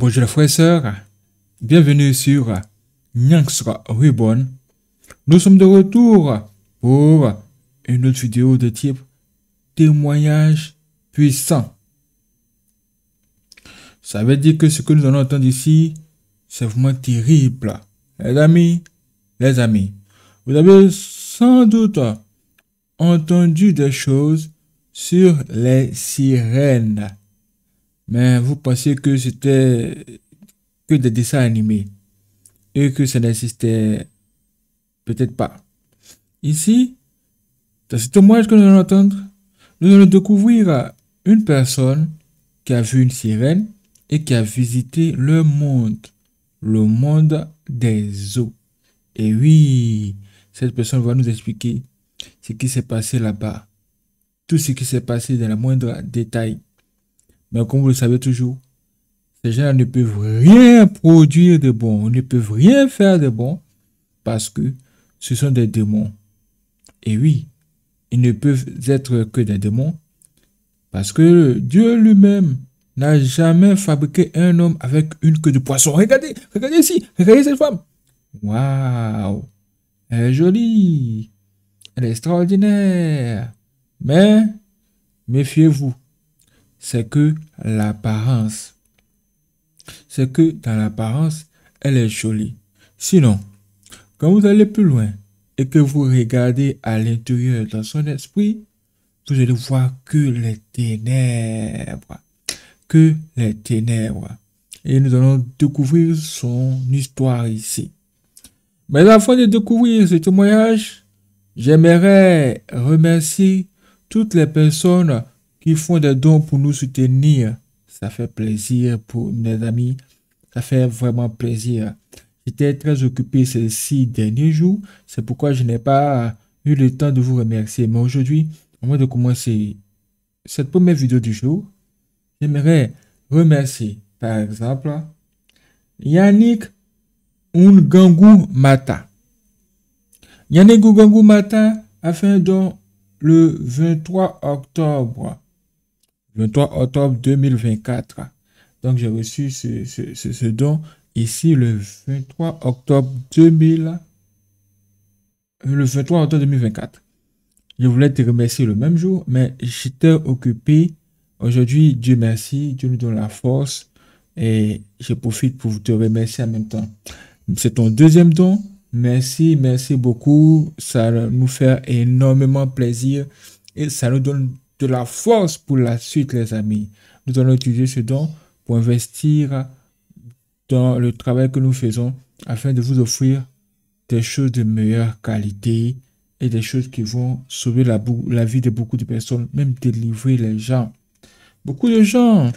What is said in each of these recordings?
Bonjour les frères et sœurs, bienvenue sur Nyangsra Ribbon. Nous sommes de retour pour une autre vidéo de type témoignage puissant. Ça veut dire que ce que nous allons entendre ici, c'est vraiment terrible. Les amis, les amis, vous avez sans doute entendu des choses sur les sirènes mais vous pensez que c'était que des dessins animés et que ça n'existait peut-être pas. Ici, dans ce témoignage que nous allons entendre, nous allons découvrir une personne qui a vu une sirène et qui a visité le monde, le monde des eaux. Et oui, cette personne va nous expliquer ce qui s'est passé là-bas, tout ce qui s'est passé dans le moindre détail. Mais comme vous le savez toujours, ces gens ne peuvent rien produire de bon, ne peuvent rien faire de bon, parce que ce sont des démons. Et oui, ils ne peuvent être que des démons, parce que Dieu lui-même n'a jamais fabriqué un homme avec une queue de poisson. Regardez, regardez ici, regardez cette femme. Waouh, elle est jolie, elle est extraordinaire. Mais méfiez-vous, c'est que l'apparence. C'est que dans l'apparence, elle est jolie. Sinon, quand vous allez plus loin et que vous regardez à l'intérieur dans son esprit, vous allez voir que les ténèbres. Que les ténèbres. Et nous allons découvrir son histoire ici. Mais avant de découvrir ce témoignage, j'aimerais remercier toutes les personnes font des dons pour nous soutenir. Ça fait plaisir pour mes amis. Ça fait vraiment plaisir. J'étais très occupé ces six derniers jours. C'est pourquoi je n'ai pas eu le temps de vous remercier. Mais aujourd'hui, avant de commencer cette première vidéo du jour, j'aimerais remercier, par exemple, Yannick Ungangu Mata. Yannick Ungangu Mata afin fait don le 23 octobre 23 octobre 2024. Donc, j'ai reçu ce, don ici le 23 octobre 2000, euh, le 23 octobre 2024. Je voulais te remercier le même jour, mais j'étais occupé. Aujourd'hui, Dieu merci, Dieu nous donne la force et je profite pour te remercier en même temps. C'est ton deuxième don. Merci, merci beaucoup. Ça nous fait énormément plaisir et ça nous donne de la force pour la suite, les amis. Nous allons utiliser ce don pour investir dans le travail que nous faisons afin de vous offrir des choses de meilleure qualité et des choses qui vont sauver la, vie de beaucoup de personnes, même délivrer les gens. Beaucoup de gens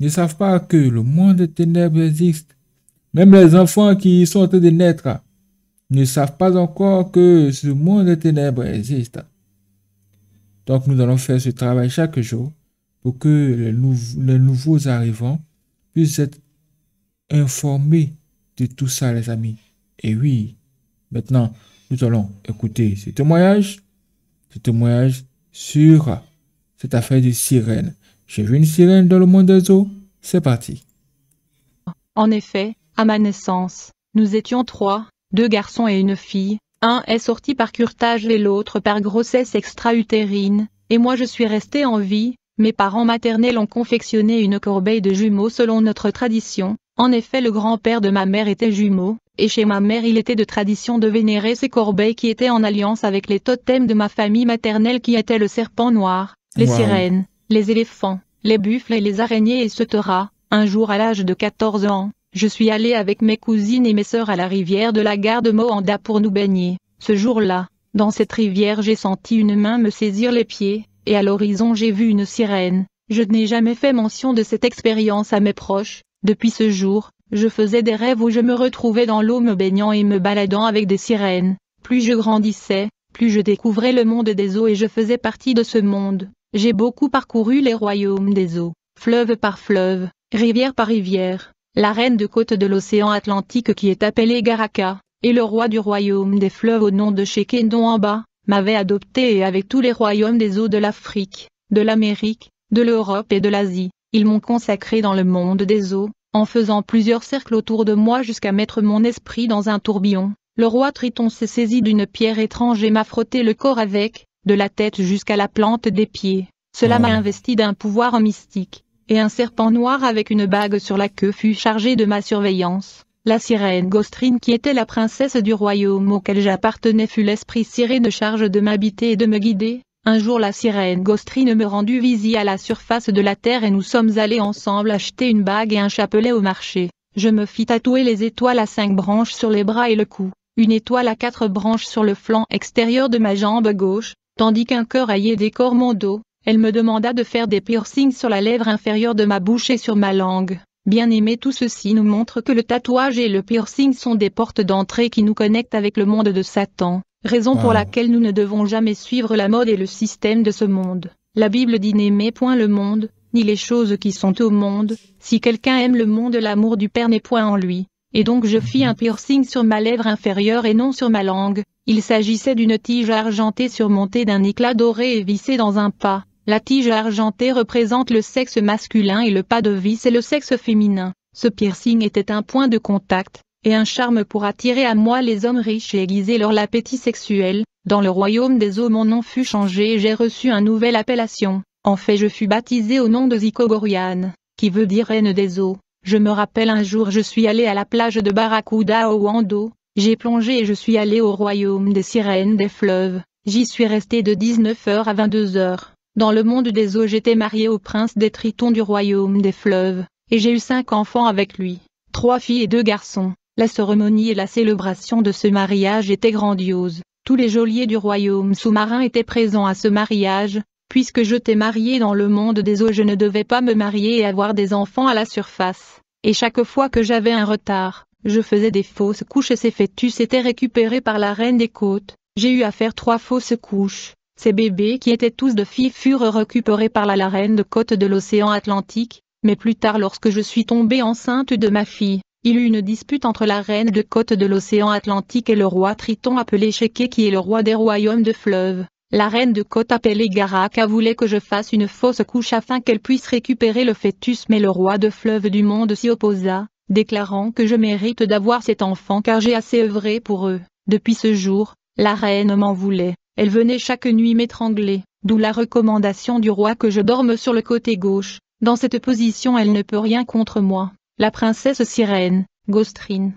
ne savent pas que le monde des ténèbres existe. Même les enfants qui sont en train de naître ne savent pas encore que ce monde des ténèbres existe. Donc nous allons faire ce travail chaque jour pour que les, nouveaux arrivants puissent être informés de tout ça, les amis. Et oui, maintenant, nous allons écouter ce témoignage, ce témoignage sur cette affaire de sirène. J'ai vu une sirène dans le monde des eaux. C'est parti. En effet, à ma naissance, nous étions trois, deux garçons et une fille, un est sorti par curtage et l'autre par grossesse extra-utérine, et moi je suis resté en vie, mes parents maternels ont confectionné une corbeille de jumeaux selon notre tradition, en effet le grand-père de ma mère était jumeau, et chez ma mère il était de tradition de vénérer ces corbeilles qui étaient en alliance avec les totems de ma famille maternelle qui étaient le serpent noir, les sirènes, les éléphants, les buffles et les araignées et etc. Un jour à l'âge de 14 ans, je suis allé avec mes cousines et mes sœurs à la rivière de la gare de Moanda pour nous baigner. Ce jour-là, dans cette rivière j'ai senti une main me saisir les pieds, et à l'horizon j'ai vu une sirène. Je n'ai jamais fait mention de cette expérience à mes proches. Depuis ce jour, je faisais des rêves où je me retrouvais dans l'eau me baignant et me baladant avec des sirènes. Plus je grandissais, plus je découvrais le monde des eaux et je faisais partie de ce monde. J'ai beaucoup parcouru les royaumes des eaux, fleuve par fleuve, rivière par rivière la reine de côte de l'océan Atlantique qui est appelée Garaka, et le roi du royaume des fleuves au nom de Shekendon en bas, m'avait adopté et avec tous les royaumes des eaux de l'Afrique, de l'Amérique, de l'Europe et de l'Asie, ils m'ont consacré dans le monde des eaux, en faisant plusieurs cercles autour de moi jusqu'à mettre mon esprit dans un tourbillon. Le roi Triton s'est saisi d'une pierre étrange et m'a frotté le corps avec, de la tête jusqu'à la plante des pieds. Cela ah. m'a investi d'un pouvoir mystique et un serpent noir avec une bague sur la queue fut chargé de ma surveillance. La sirène Gostrine qui était la princesse du royaume auquel j'appartenais fut l'esprit sirène de charge de m'habiter et de me guider. Un jour la sirène Gostrine me rendu visite à la surface de la terre et nous sommes allés ensemble acheter une bague et un chapelet au marché. Je me fis tatouer les étoiles à cinq branches sur les bras et le cou, une étoile à quatre branches sur le flanc extérieur de ma jambe gauche, tandis qu'un cœur aillé décore mon dos. Elle me demanda de faire des piercings sur la lèvre inférieure de ma bouche et sur ma langue. Bien aimé, tout ceci nous montre que le tatouage et le piercing sont des portes d'entrée qui nous connectent avec le monde de Satan, raison pour ah. laquelle nous ne devons jamais suivre la mode et le système de ce monde. La Bible dit n'aimez point le monde, ni les choses qui sont au monde, si quelqu'un aime le monde l'amour du Père n'est point en lui. Et donc je fis un piercing sur ma lèvre inférieure et non sur ma langue, il s'agissait d'une tige argentée surmontée d'un éclat doré et vissée dans un pas. La tige argentée représente le sexe masculin et le pas de vis et le sexe féminin. Ce piercing était un point de contact, et un charme pour attirer à moi les hommes riches et aiguiser leur appétit sexuel. Dans le royaume des eaux mon nom fut changé et j'ai reçu un nouvel appellation. En fait je fus baptisé au nom de Zikogorian, qui veut dire reine des eaux. Je me rappelle un jour je suis allé à la plage de Barracuda au Wando, j'ai plongé et je suis allé au royaume des sirènes des fleuves. J'y suis resté de 19h à 22h. Dans le monde des eaux j'étais mariée au prince des tritons du royaume des fleuves, et j'ai eu cinq enfants avec lui, trois filles et deux garçons. La cérémonie et la célébration de ce mariage étaient grandioses. Tous les geôliers du royaume sous-marin étaient présents à ce mariage, puisque je t'ai mariée dans le monde des eaux je ne devais pas me marier et avoir des enfants à la surface. Et chaque fois que j'avais un retard, je faisais des fausses couches et ces fœtus étaient récupérés par la reine des côtes. J'ai eu à faire trois fausses couches, ces bébés qui étaient tous de filles furent récupérés par la reine de côte de l'océan Atlantique, mais plus tard lorsque je suis tombée enceinte de ma fille, il eut une dispute entre la reine de côte de l'océan Atlantique et le roi Triton appelé Sheke qui est le roi des royaumes de fleuves. La reine de côte appelée Garaka voulait que je fasse une fausse couche afin qu'elle puisse récupérer le fœtus mais le roi de fleuve du monde s'y opposa, déclarant que je mérite d'avoir cet enfant car j'ai assez œuvré pour eux. Depuis ce jour, la reine m'en voulait elle venait chaque nuit m'étrangler, d'où la recommandation du roi que je dorme sur le côté gauche, dans cette position elle ne peut rien contre moi. La princesse sirène, Gostrine,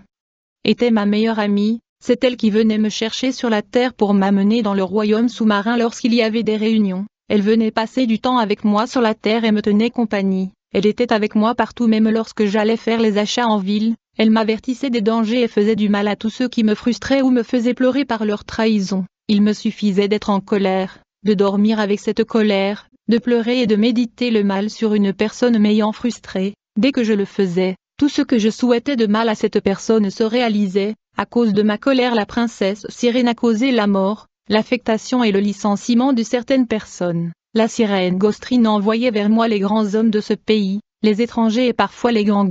était ma meilleure amie, c'est elle qui venait me chercher sur la terre pour m'amener dans le royaume sous-marin lorsqu'il y avait des réunions, elle venait passer du temps avec moi sur la terre et me tenait compagnie, elle était avec moi partout même lorsque j'allais faire les achats en ville, elle m'avertissait des dangers et faisait du mal à tous ceux qui me frustraient ou me faisaient pleurer par leur trahison. Il me suffisait d'être en colère, de dormir avec cette colère, de pleurer et de méditer le mal sur une personne m'ayant frustré. Dès que je le faisais, tout ce que je souhaitais de mal à cette personne se réalisait, à cause de ma colère la princesse sirène a causé la mort, l'affectation et le licenciement de certaines personnes. La sirène Gostrine envoyait vers moi les grands hommes de ce pays, les étrangers et parfois les grands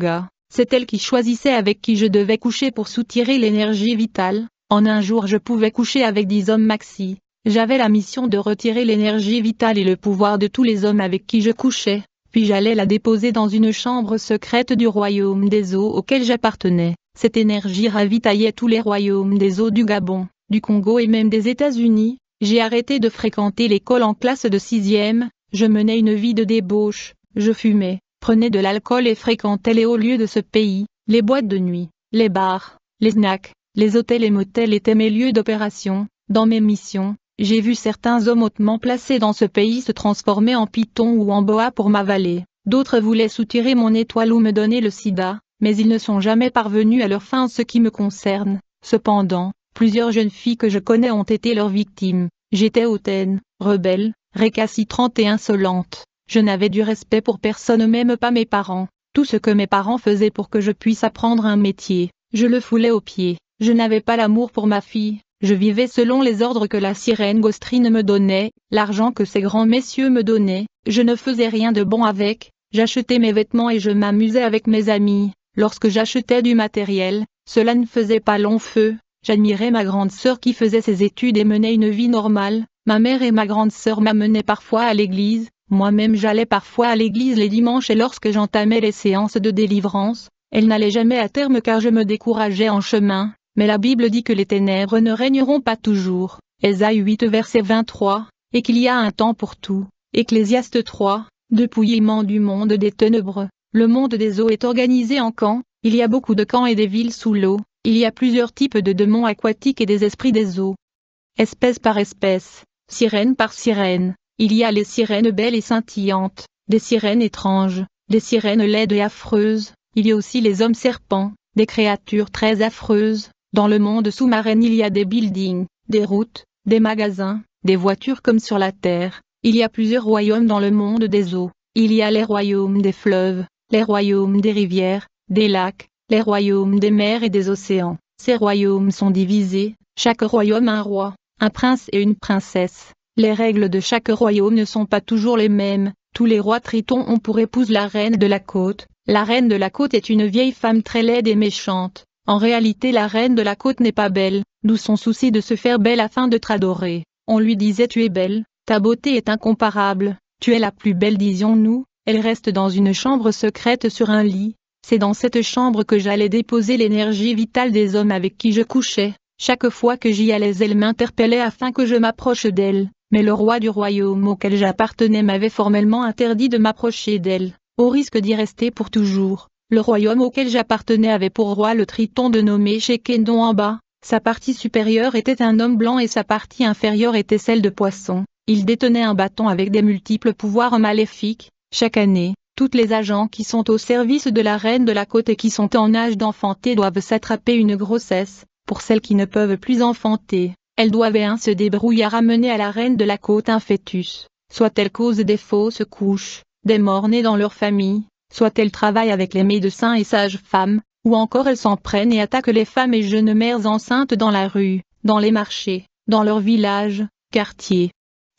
C'est elle qui choisissait avec qui je devais coucher pour soutirer l'énergie vitale, en un jour je pouvais coucher avec dix hommes maxi, j'avais la mission de retirer l'énergie vitale et le pouvoir de tous les hommes avec qui je couchais, puis j'allais la déposer dans une chambre secrète du royaume des eaux auquel j'appartenais. Cette énergie ravitaillait tous les royaumes des eaux du Gabon, du Congo et même des États-Unis. J'ai arrêté de fréquenter l'école en classe de sixième, je menais une vie de débauche, je fumais, prenais de l'alcool et fréquentais les hauts lieux de ce pays, les boîtes de nuit, les bars, les snacks, les hôtels et motels étaient mes lieux d'opération. Dans mes missions, j'ai vu certains hommes hautement placés dans ce pays se transformer en python ou en boa pour m'avaler. D'autres voulaient soutirer mon étoile ou me donner le sida, mais ils ne sont jamais parvenus à leur fin en ce qui me concerne. Cependant, plusieurs jeunes filles que je connais ont été leurs victimes. J'étais hautaine, rebelle, récassitrante et insolente. Je n'avais du respect pour personne, même pas mes parents. Tout ce que mes parents faisaient pour que je puisse apprendre un métier, je le foulais aux pieds. Je n'avais pas l'amour pour ma fille, je vivais selon les ordres que la sirène Gostrine me donnait, l'argent que ces grands messieurs me donnaient, je ne faisais rien de bon avec, j'achetais mes vêtements et je m'amusais avec mes amis, lorsque j'achetais du matériel, cela ne faisait pas long feu, j'admirais ma grande sœur qui faisait ses études et menait une vie normale, ma mère et ma grande sœur m'amenaient parfois à l'église, moi-même j'allais parfois à l'église les dimanches et lorsque j'entamais les séances de délivrance, elles n'allaient jamais à terme car je me décourageais en chemin, mais la Bible dit que les ténèbres ne régneront pas toujours, Esaïe 8 verset 23, et qu'il y a un temps pour tout, Ecclésiaste 3, dépouillement du monde des ténèbres, le monde des eaux est organisé en camps, il y a beaucoup de camps et des villes sous l'eau, il y a plusieurs types de démons aquatiques et des esprits des eaux. Espèce par espèce, sirène par sirène, il y a les sirènes belles et scintillantes, des sirènes étranges, des sirènes laides et affreuses, il y a aussi les hommes serpents, des créatures très affreuses, dans le monde sous-marin il y a des buildings, des routes, des magasins, des voitures comme sur la Terre. Il y a plusieurs royaumes dans le monde des eaux. Il y a les royaumes des fleuves, les royaumes des rivières, des lacs, les royaumes des mers et des océans. Ces royaumes sont divisés, chaque royaume un roi, un prince et une princesse. Les règles de chaque royaume ne sont pas toujours les mêmes. Tous les rois tritons ont pour épouse la reine de la côte. La reine de la côte est une vieille femme très laide et méchante. En réalité la reine de la côte n'est pas belle, d'où son souci de se faire belle afin de t'adorer. On lui disait tu es belle, ta beauté est incomparable, tu es la plus belle disions-nous, elle reste dans une chambre secrète sur un lit, c'est dans cette chambre que j'allais déposer l'énergie vitale des hommes avec qui je couchais, chaque fois que j'y allais elle m'interpellait afin que je m'approche d'elle, mais le roi du royaume auquel j'appartenais m'avait formellement interdit de m'approcher d'elle, au risque d'y rester pour toujours. Le royaume auquel j'appartenais avait pour roi le triton de nommé Shekendon en bas. Sa partie supérieure était un homme blanc et sa partie inférieure était celle de poisson. Il détenait un bâton avec des multiples pouvoirs maléfiques. Chaque année, toutes les agents qui sont au service de la reine de la côte et qui sont en âge d'enfanter doivent s'attraper une grossesse. Pour celles qui ne peuvent plus enfanter, elles doivent un se débrouiller à ramener à la reine de la côte un fœtus, soit elles causent des fausses couches, des morts nés dans leur famille, soit elles travaillent avec les médecins et sages-femmes, ou encore elles s'en prennent et attaquent les femmes et jeunes mères enceintes dans la rue, dans les marchés, dans leurs villages, quartiers.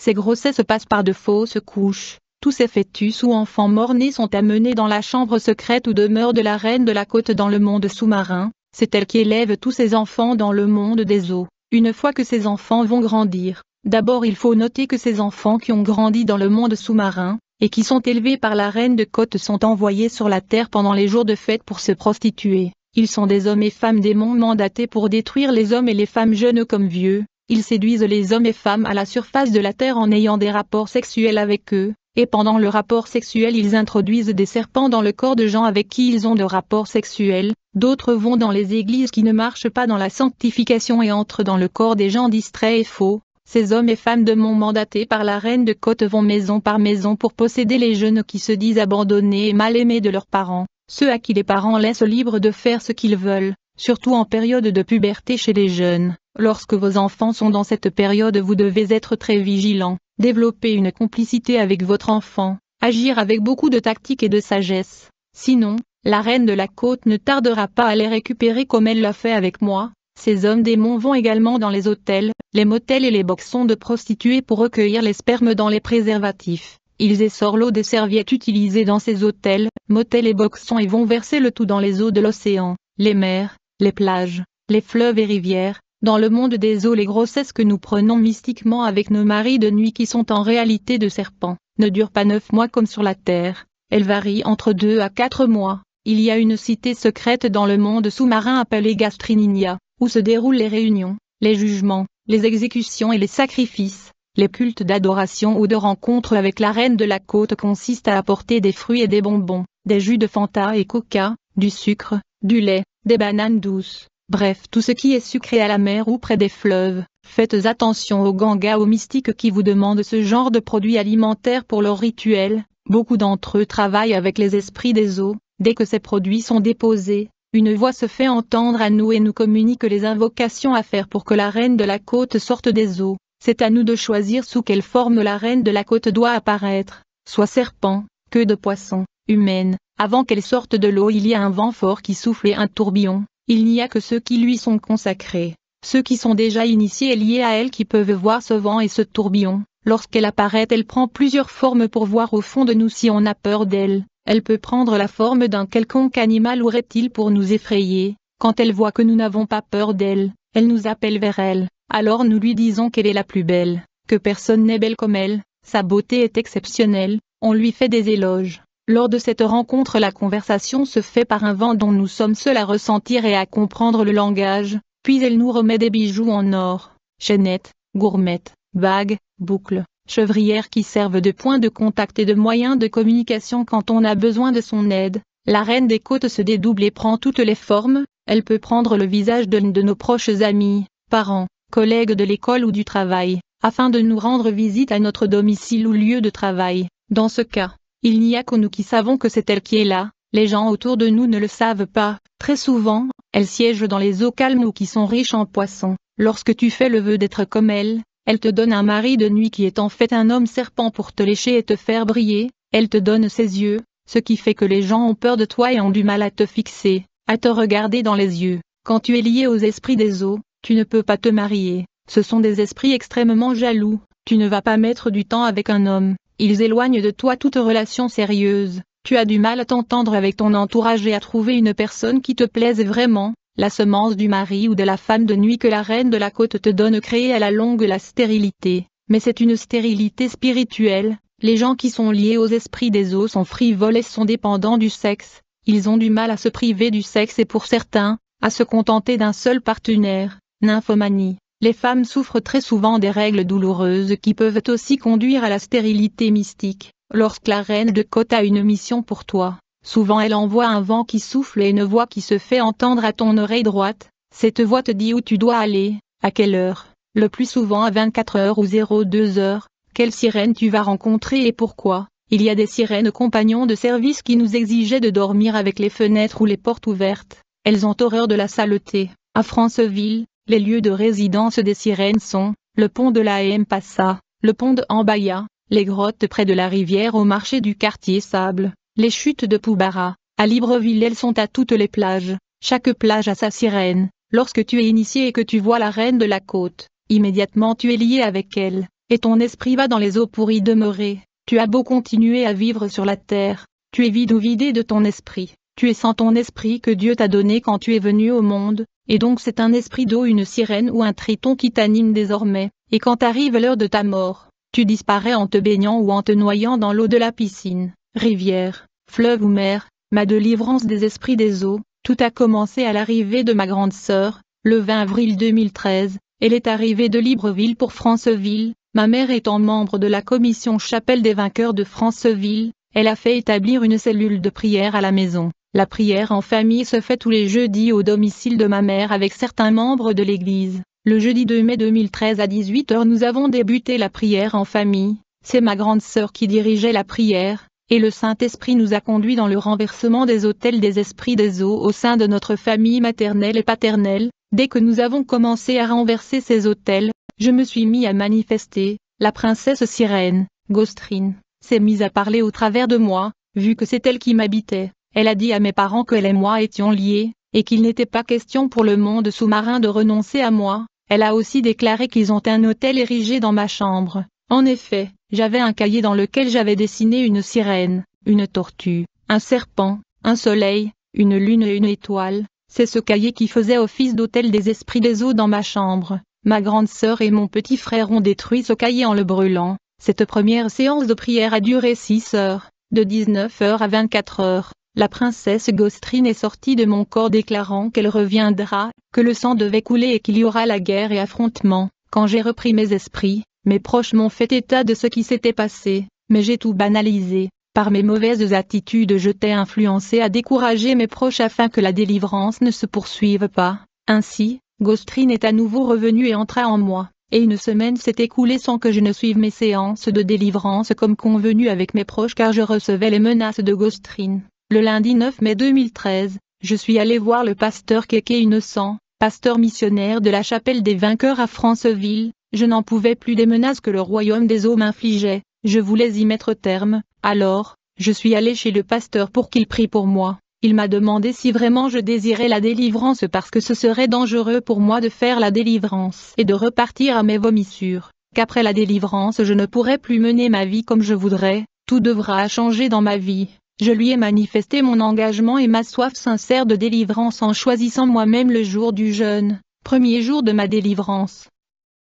Ces grossesses passent par de fausses couches, tous ces fœtus ou enfants morts-nés sont amenés dans la chambre secrète ou demeure de la reine de la côte dans le monde sous-marin, c'est elle qui élève tous ces enfants dans le monde des eaux. Une fois que ces enfants vont grandir, d'abord il faut noter que ces enfants qui ont grandi dans le monde sous-marin, et qui sont élevés par la reine de côte sont envoyés sur la terre pendant les jours de fête pour se prostituer. Ils sont des hommes et femmes démons mandatés pour détruire les hommes et les femmes jeunes comme vieux. Ils séduisent les hommes et femmes à la surface de la terre en ayant des rapports sexuels avec eux, et pendant le rapport sexuel ils introduisent des serpents dans le corps de gens avec qui ils ont de rapports sexuels, d'autres vont dans les églises qui ne marchent pas dans la sanctification et entrent dans le corps des gens distraits et faux, ces hommes et femmes de mon mandaté par la reine de Côte vont maison par maison pour posséder les jeunes qui se disent abandonnés et mal aimés de leurs parents, ceux à qui les parents laissent libres de faire ce qu'ils veulent, surtout en période de puberté chez les jeunes. Lorsque vos enfants sont dans cette période vous devez être très vigilant, développer une complicité avec votre enfant, agir avec beaucoup de tactique et de sagesse. Sinon, la reine de la côte ne tardera pas à les récupérer comme elle l'a fait avec moi, ces hommes démons vont également dans les hôtels, les motels et les boxons de prostituées pour recueillir les spermes dans les préservatifs. Ils essorent l'eau des serviettes utilisées dans ces hôtels, motels et boxons et vont verser le tout dans les eaux de l'océan, les mers, les plages, les fleuves et rivières, dans le monde des eaux les grossesses que nous prenons mystiquement avec nos maris de nuit qui sont en réalité de serpents, ne durent pas neuf mois comme sur la terre, elles varient entre deux à quatre mois. Il y a une cité secrète dans le monde sous-marin appelée Gastrininia, où se déroulent les réunions, les jugements, les exécutions et les sacrifices. Les cultes d'adoration ou de rencontre avec la reine de la côte consistent à apporter des fruits et des bonbons, des jus de Fanta et Coca, du sucre, du lait, des bananes douces, bref tout ce qui est sucré à la mer ou près des fleuves. Faites attention aux gangas aux mystiques qui vous demandent ce genre de produits alimentaires pour leurs rituels, beaucoup d'entre eux travaillent avec les esprits des eaux, dès que ces produits sont déposés, une voix se fait entendre à nous et nous communique les invocations à faire pour que la reine de la côte sorte des eaux. C'est à nous de choisir sous quelle forme la reine de la côte doit apparaître, soit serpent, queue de poisson, humaine. Avant qu'elle sorte de l'eau il y a un vent fort qui souffle et un tourbillon. Il n'y a que ceux qui lui sont consacrés, ceux qui sont déjà initiés et liés à elle qui peuvent voir ce vent et ce tourbillon. Lorsqu'elle apparaît elle prend plusieurs formes pour voir au fond de nous si on a peur d'elle. Elle peut prendre la forme d'un quelconque animal ou reptile pour nous effrayer. Quand elle voit que nous n'avons pas peur d'elle, elle nous appelle vers elle. Alors nous lui disons qu'elle est la plus belle, que personne n'est belle comme elle, sa beauté est exceptionnelle, on lui fait des éloges. Lors de cette rencontre la conversation se fait par un vent dont nous sommes seuls à ressentir et à comprendre le langage, puis elle nous remet des bijoux en or, chaînettes, gourmettes, bagues, boucles, chevrières qui servent de point de contact et de moyen de communication quand on a besoin de son aide. La reine des côtes se dédouble et prend toutes les formes, elle peut prendre le visage d'une de nos proches amis, parents, collègues de l'école ou du travail, afin de nous rendre visite à notre domicile ou lieu de travail. Dans ce cas, il n'y a que nous qui savons que c'est elle qui est là, les gens autour de nous ne le savent pas. Très souvent, elle siège dans les eaux calmes ou qui sont riches en poissons. Lorsque tu fais le vœu d'être comme elle, elle te donne un mari de nuit qui est en fait un homme serpent pour te lécher et te faire briller, elle te donne ses yeux, ce qui fait que les gens ont peur de toi et ont du mal à te fixer, à te regarder dans les yeux. Quand tu es lié aux esprits des eaux, tu ne peux pas te marier, ce sont des esprits extrêmement jaloux, tu ne vas pas mettre du temps avec un homme, ils éloignent de toi toute relation sérieuse, tu as du mal à t'entendre avec ton entourage et à trouver une personne qui te plaise vraiment, la semence du mari ou de la femme de nuit que la reine de la côte te donne crée à la longue la stérilité, mais c'est une stérilité spirituelle, les gens qui sont liés aux esprits des eaux sont frivoles et sont dépendants du sexe, ils ont du mal à se priver du sexe et pour certains, à se contenter d'un seul partenaire, nymphomanie. Les femmes souffrent très souvent des règles douloureuses qui peuvent aussi conduire à la stérilité mystique. Lorsque la reine de côte a une mission pour toi, Souvent elle envoie un vent qui souffle et une voix qui se fait entendre à ton oreille droite, cette voix te dit où tu dois aller, à quelle heure, le plus souvent à 24 heures ou 02 heures, quelle sirène tu vas rencontrer et pourquoi. Il y a des sirènes compagnons de service qui nous exigeaient de dormir avec les fenêtres ou les portes ouvertes. Elles ont horreur de la saleté. À Franceville, les lieux de résidence des sirènes sont le pont de la M. Passa, le pont de Ambaya, les grottes près de la rivière au marché du quartier Sable, les chutes de Poubara, à Libreville elles sont à toutes les plages, chaque plage a sa sirène, lorsque tu es initié et que tu vois la reine de la côte, immédiatement tu es lié avec elle, et ton esprit va dans les eaux pour y demeurer, tu as beau continuer à vivre sur la terre, tu es vide ou vidé de ton esprit, tu es sans ton esprit que Dieu t'a donné quand tu es venu au monde, et donc c'est un esprit d'eau une sirène ou un triton qui t'anime désormais, et quand arrive l'heure de ta mort, tu disparais en te baignant ou en te noyant dans l'eau de la piscine. Rivière, fleuve ou mer, ma délivrance des esprits des eaux, tout a commencé à l'arrivée de ma grande sœur, le 20 avril 2013, elle est arrivée de Libreville pour Franceville, ma mère étant membre de la commission chapelle des vainqueurs de Franceville, elle a fait établir une cellule de prière à la maison. La prière en famille se fait tous les jeudis au domicile de ma mère avec certains membres de l'église. Le jeudi 2 mai 2013 à 18h nous avons débuté la prière en famille. C'est ma grande sœur qui dirigeait la prière, et le Saint-Esprit nous a conduits dans le renversement des autels des esprits des eaux au sein de notre famille maternelle et paternelle, dès que nous avons commencé à renverser ces autels, je me suis mis à manifester, la princesse sirène, Gostrine, s'est mise à parler au travers de moi, vu que c'est elle qui m'habitait, elle a dit à mes parents qu'elle et moi étions liés, et qu'il n'était pas question pour le monde sous-marin de renoncer à moi, elle a aussi déclaré qu'ils ont un hôtel érigé dans ma chambre, en effet, j'avais un cahier dans lequel j'avais dessiné une sirène, une tortue, un serpent, un soleil, une lune et une étoile. C'est ce cahier qui faisait office d'hôtel des esprits des eaux dans ma chambre. Ma grande sœur et mon petit frère ont détruit ce cahier en le brûlant. Cette première séance de prière a duré 6 heures, de 19h à 24 heures. La princesse Gostrine est sortie de mon corps déclarant qu'elle reviendra, que le sang devait couler et qu'il y aura la guerre et affrontement. Quand j'ai repris mes esprits, mes proches m'ont fait état de ce qui s'était passé, mais j'ai tout banalisé. Par mes mauvaises attitudes je t'ai influencé à décourager mes proches afin que la délivrance ne se poursuive pas. Ainsi, Gostrine est à nouveau revenu et entra en moi, et une semaine s'est écoulée sans que je ne suive mes séances de délivrance comme convenu avec mes proches car je recevais les menaces de Gostrine. Le lundi 9 mai 2013, je suis allé voir le pasteur Kéké Innocent, pasteur missionnaire de la chapelle des vainqueurs à Franceville, je n'en pouvais plus des menaces que le royaume des eaux m'infligeait, je voulais y mettre terme, alors, je suis allé chez le pasteur pour qu'il prie pour moi. Il m'a demandé si vraiment je désirais la délivrance parce que ce serait dangereux pour moi de faire la délivrance et de repartir à mes vomissures, qu'après la délivrance je ne pourrais plus mener ma vie comme je voudrais, tout devra changer dans ma vie. Je lui ai manifesté mon engagement et ma soif sincère de délivrance en choisissant moi-même le jour du jeûne, premier jour de ma délivrance.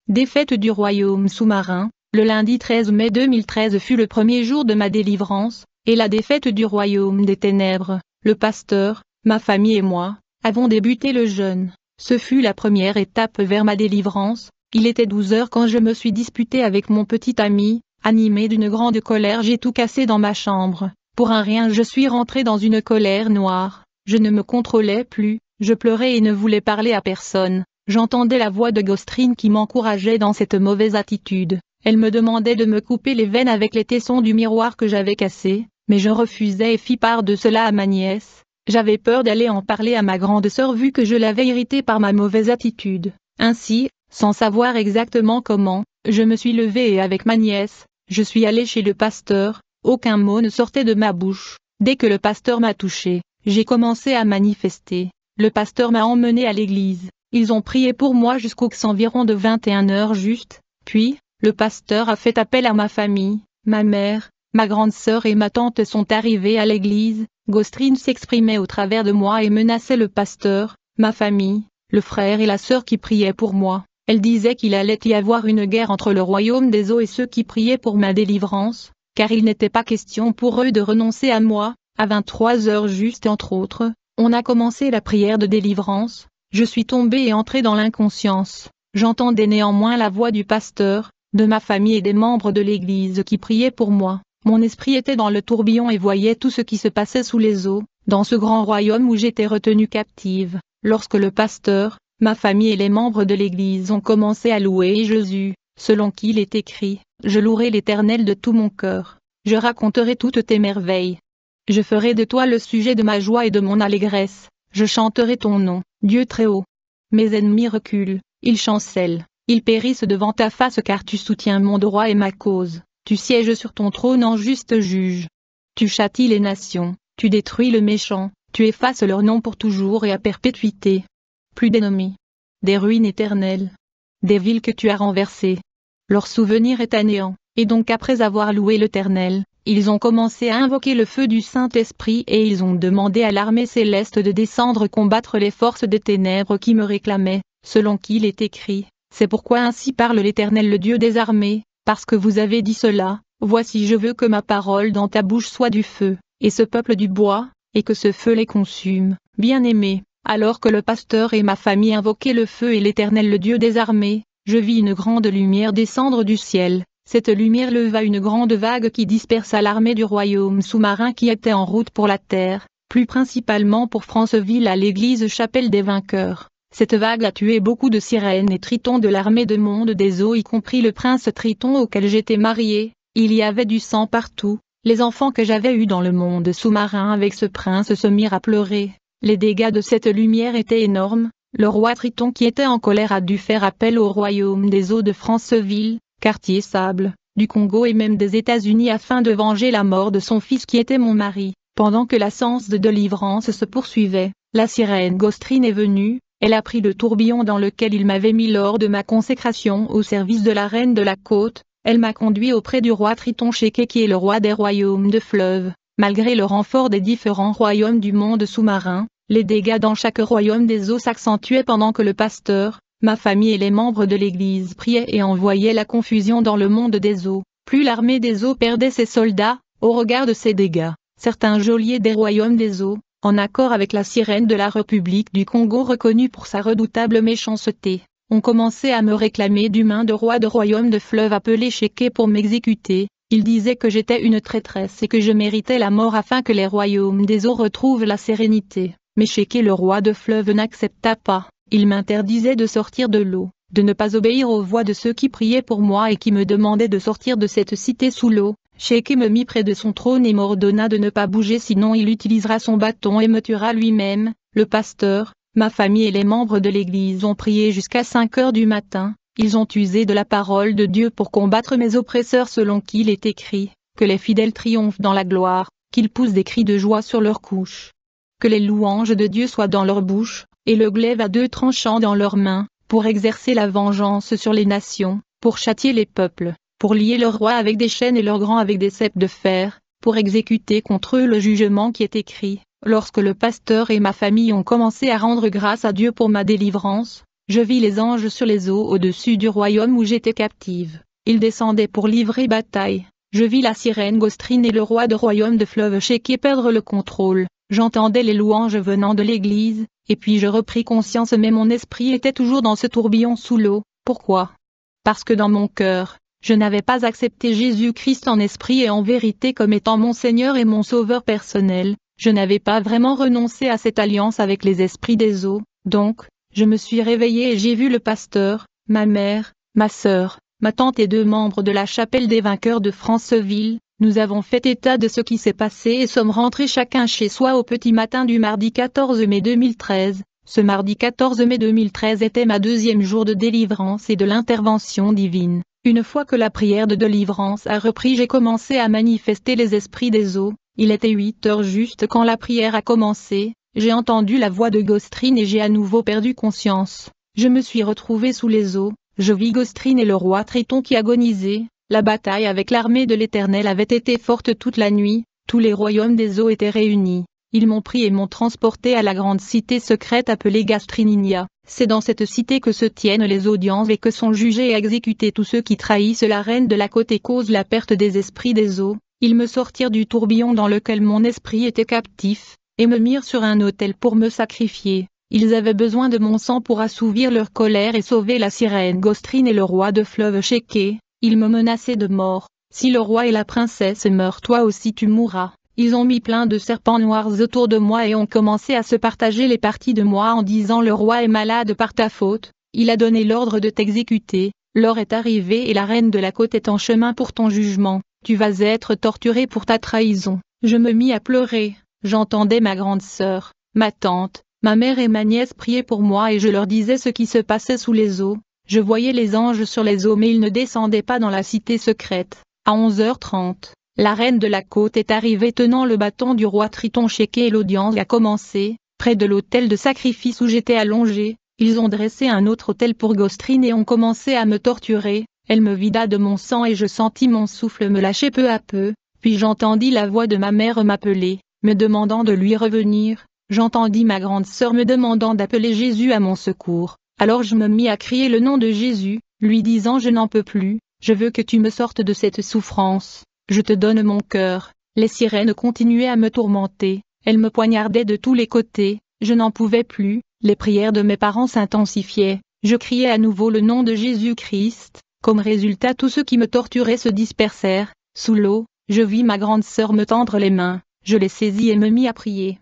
Défaite du royaume sous-marin, le lundi 13 mai 2013 fut le premier jour de ma délivrance, et la défaite du royaume des ténèbres, le pasteur, ma famille et moi, avons débuté le jeûne. Ce fut la première étape vers ma délivrance, il était 12 heures quand je me suis disputé avec mon petit ami, animé d'une grande colère j'ai tout cassé dans ma chambre, pour un rien je suis rentré dans une colère noire, je ne me contrôlais plus, je pleurais et ne voulais parler à personne, J'entendais la voix de Gostrine qui m'encourageait dans cette mauvaise attitude. Elle me demandait de me couper les veines avec les tessons du miroir que j'avais cassé, mais je refusais et fis part de cela à ma nièce. J'avais peur d'aller en parler à ma grande sœur vu que je l'avais irritée par ma mauvaise attitude. Ainsi, sans savoir exactement comment, je me suis levée et avec ma nièce, je suis allée chez le pasteur, aucun mot ne sortait de ma bouche. Dès que le pasteur m'a touchée, j'ai commencé à manifester. Le pasteur m'a emmenée à l'église. Ils ont prié pour moi jusqu'aux environ de 21 heures juste, puis, le pasteur a fait appel à ma famille, ma mère, ma grande sœur et ma tante sont arrivées à l'église, Gostrine s'exprimait au travers de moi et menaçait le pasteur, ma famille, le frère et la sœur qui priaient pour moi. Elle disait qu'il allait y avoir une guerre entre le royaume des eaux et ceux qui priaient pour ma délivrance, car il n'était pas question pour eux de renoncer à moi, à 23 heures juste entre autres, on a commencé la prière de délivrance, je suis tombé et entré dans l'inconscience. J'entendais néanmoins la voix du pasteur, de ma famille et des membres de l'Église qui priaient pour moi. Mon esprit était dans le tourbillon et voyait tout ce qui se passait sous les eaux, dans ce grand royaume où j'étais retenue captive. Lorsque le pasteur, ma famille et les membres de l'Église ont commencé à louer Jésus, selon qu'il est écrit, je louerai l'Éternel de tout mon cœur, je raconterai toutes tes merveilles. Je ferai de toi le sujet de ma joie et de mon allégresse, je chanterai ton nom, Dieu très haut. Mes ennemis reculent, ils chancellent, ils périssent devant ta face car tu soutiens mon droit et ma cause, tu sièges sur ton trône en juste juge. Tu châties les nations, tu détruis le méchant, tu effaces leur nom pour toujours et à perpétuité. Plus d'ennemis, des ruines éternelles, des villes que tu as renversées. Leur souvenir est à néant, et donc après avoir loué l'Éternel, ils ont commencé à invoquer le feu du Saint-Esprit et ils ont demandé à l'armée céleste de descendre combattre les forces des ténèbres qui me réclamaient, selon qu'il est écrit. C'est pourquoi ainsi parle l'Éternel le Dieu des armées, parce que vous avez dit cela, voici je veux que ma parole dans ta bouche soit du feu, et ce peuple du bois, et que ce feu les consume. bien aimé, alors que le pasteur et ma famille invoquaient le feu et l'Éternel le Dieu des armées, je vis une grande lumière descendre du ciel, cette lumière leva une grande vague qui dispersa l'armée du royaume sous-marin qui était en route pour la terre, plus principalement pour Franceville à l'église Chapelle des Vainqueurs. Cette vague a tué beaucoup de sirènes et tritons de l'armée de monde des eaux y compris le prince triton auquel j'étais marié, il y avait du sang partout, les enfants que j'avais eus dans le monde sous-marin avec ce prince se mirent à pleurer, les dégâts de cette lumière étaient énormes, le roi Triton qui était en colère a dû faire appel au royaume des eaux de Franceville, quartier sable, du Congo et même des États-Unis afin de venger la mort de son fils qui était mon mari. Pendant que la de délivrance se poursuivait, la sirène Gostrine est venue, elle a pris le tourbillon dans lequel il m'avait mis lors de ma consécration au service de la reine de la côte, elle m'a conduit auprès du roi Triton Sheke qui est le roi des royaumes de fleuve. Malgré le renfort des différents royaumes du monde sous-marin, les dégâts dans chaque royaume des eaux s'accentuaient pendant que le pasteur, Ma famille et les membres de l'Église priaient et envoyaient la confusion dans le monde des eaux. Plus l'armée des eaux perdait ses soldats, au regard de ses dégâts, certains geôliers des royaumes des eaux, en accord avec la sirène de la République du Congo reconnue pour sa redoutable méchanceté, ont commencé à me réclamer main de roi de royaume de fleuve appelé Cheke pour m'exécuter. Ils disaient que j'étais une traîtresse et que je méritais la mort afin que les royaumes des eaux retrouvent la sérénité. Mais Cheke le roi de fleuve n'accepta pas. Il m'interdisait de sortir de l'eau, de ne pas obéir aux voix de ceux qui priaient pour moi et qui me demandaient de sortir de cette cité sous l'eau. Sheikh me mit près de son trône et m'ordonna de ne pas bouger sinon il utilisera son bâton et me tuera lui-même. Le pasteur, ma famille et les membres de l'église ont prié jusqu'à 5 heures du matin. Ils ont usé de la parole de Dieu pour combattre mes oppresseurs selon qu'il est écrit, que les fidèles triomphent dans la gloire, qu'ils poussent des cris de joie sur leurs couches. Que les louanges de Dieu soient dans leur bouche, et le glaive a deux tranchants dans leurs mains, pour exercer la vengeance sur les nations, pour châtier les peuples, pour lier leurs rois avec des chaînes et leurs grands avec des ceps de fer, pour exécuter contre eux le jugement qui est écrit. Lorsque le pasteur et ma famille ont commencé à rendre grâce à Dieu pour ma délivrance, je vis les anges sur les eaux au-dessus du royaume où j'étais captive. Ils descendaient pour livrer bataille. Je vis la sirène Gostrine et le roi de royaume de fleuve Chéquier perdre le contrôle. J'entendais les louanges venant de l'église, et puis je repris conscience mais mon esprit était toujours dans ce tourbillon sous l'eau. Pourquoi Parce que dans mon cœur, je n'avais pas accepté Jésus-Christ en esprit et en vérité comme étant mon Seigneur et mon Sauveur personnel, je n'avais pas vraiment renoncé à cette alliance avec les esprits des eaux, donc, je me suis réveillé et j'ai vu le pasteur, ma mère, ma sœur, ma tante et deux membres de la chapelle des vainqueurs de Franceville, nous avons fait état de ce qui s'est passé et sommes rentrés chacun chez soi au petit matin du mardi 14 mai 2013. Ce mardi 14 mai 2013 était ma deuxième jour de délivrance et de l'intervention divine. Une fois que la prière de délivrance a repris j'ai commencé à manifester les esprits des eaux. Il était 8 heures juste quand la prière a commencé, j'ai entendu la voix de Gostrine et j'ai à nouveau perdu conscience. Je me suis retrouvé sous les eaux, je vis Gostrine et le roi Triton qui agonisaient, la bataille avec l'armée de l'Éternel avait été forte toute la nuit, tous les royaumes des eaux étaient réunis. Ils m'ont pris et m'ont transporté à la grande cité secrète appelée Gastrininia. C'est dans cette cité que se tiennent les audiences et que sont jugés et exécutés tous ceux qui trahissent la reine de la côte et causent la perte des esprits des eaux. Ils me sortirent du tourbillon dans lequel mon esprit était captif, et me mirent sur un autel pour me sacrifier. Ils avaient besoin de mon sang pour assouvir leur colère et sauver la sirène Gostrine et le roi de fleuve Chéké. Ils me menaçaient de mort. Si le roi et la princesse meurent toi aussi tu mourras. Ils ont mis plein de serpents noirs autour de moi et ont commencé à se partager les parties de moi en disant le roi est malade par ta faute, il a donné l'ordre de t'exécuter, l'heure est arrivée et la reine de la côte est en chemin pour ton jugement, tu vas être torturé pour ta trahison. Je me mis à pleurer, j'entendais ma grande sœur, ma tante, ma mère et ma nièce prier pour moi et je leur disais ce qui se passait sous les eaux, je voyais les anges sur les eaux mais ils ne descendaient pas dans la cité secrète. À 11h30, la reine de la côte est arrivée tenant le bâton du roi Triton Chéqué et l'audience a commencé, près de l'autel de sacrifice où j'étais allongé. Ils ont dressé un autre autel pour Gostrine et ont commencé à me torturer. Elle me vida de mon sang et je sentis mon souffle me lâcher peu à peu, puis j'entendis la voix de ma mère m'appeler, me demandant de lui revenir, j'entendis ma grande sœur me demandant d'appeler Jésus à mon secours, alors je me mis à crier le nom de Jésus, lui disant Je n'en peux plus, je veux que tu me sortes de cette souffrance, je te donne mon cœur. Les sirènes continuaient à me tourmenter, elles me poignardaient de tous les côtés, je n'en pouvais plus, les prières de mes parents s'intensifiaient, je criais à nouveau le nom de Jésus-Christ, comme résultat tous ceux qui me torturaient se dispersèrent, sous l'eau, je vis ma grande sœur me tendre les mains, je les saisis et me mis à prier,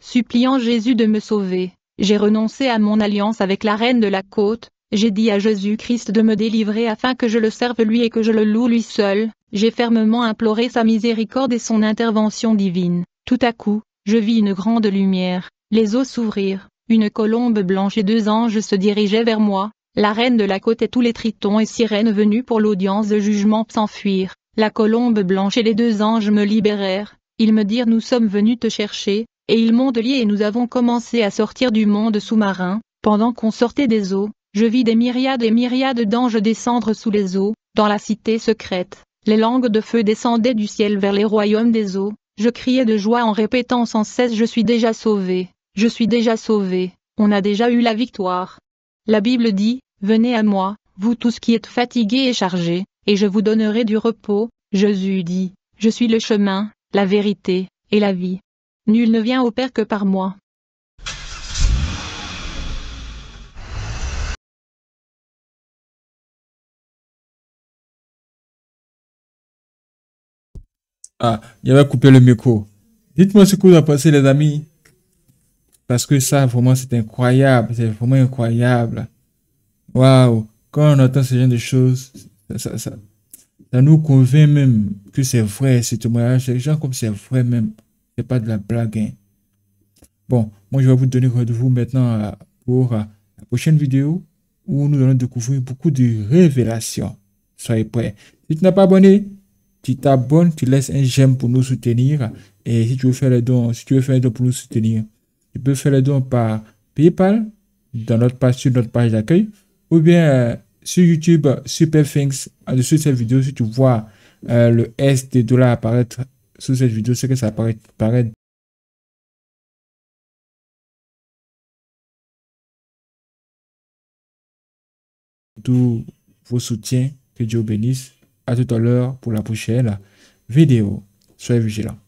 suppliant Jésus de me sauver. J'ai renoncé à mon alliance avec la reine de la côte, j'ai dit à Jésus-Christ de me délivrer afin que je le serve lui et que je le loue lui seul, j'ai fermement imploré sa miséricorde et son intervention divine. Tout à coup, je vis une grande lumière, les eaux s'ouvrirent, une colombe blanche et deux anges se dirigeaient vers moi, la reine de la côte et tous les tritons et sirènes venus pour l'audience de jugement s'enfuirent, la colombe blanche et les deux anges me libérèrent, ils me dirent nous sommes venus te chercher, et ils m'ont lié et nous avons commencé à sortir du monde sous-marin, pendant qu'on sortait des eaux, je vis des myriades et myriades d'anges descendre sous les eaux, dans la cité secrète, les langues de feu descendaient du ciel vers les royaumes des eaux, je criais de joie en répétant sans cesse je suis déjà sauvé, je suis déjà sauvé, on a déjà eu la victoire. La Bible dit, venez à moi, vous tous qui êtes fatigués et chargés, et je vous donnerai du repos, Jésus dit, je suis le chemin, la vérité, et la vie. Nul ne vient au Père que par moi. Ah, il avait coupé le micro. Dites-moi ce que vous en pensez, les amis. Parce que ça, vraiment, c'est incroyable. C'est vraiment incroyable. Waouh. Quand on entend ce genre de choses, ça, nous convainc même que c'est vrai, ce témoignage. Les gens comme c'est vrai même pas de la blague. Hein. Bon, moi je vais vous donner rendez-vous maintenant euh, pour euh, la prochaine vidéo où nous allons découvrir beaucoup de révélations. Soyez prêts. Si tu n'as pas abonné, tu t'abonnes, tu laisses un j'aime pour nous soutenir. Et si tu veux faire les dons, si tu veux faire un don pour nous soutenir, tu peux faire le dons par PayPal, dans notre page, sur notre page d'accueil, ou bien euh, sur YouTube, Super à en dessous de cette vidéo, si tu vois le S des dollars apparaître sous cette vidéo, c'est que ça paraît, paraît vos soutiens. Que Dieu bénisse. À tout à l'heure pour la prochaine vidéo. Soyez vigilants.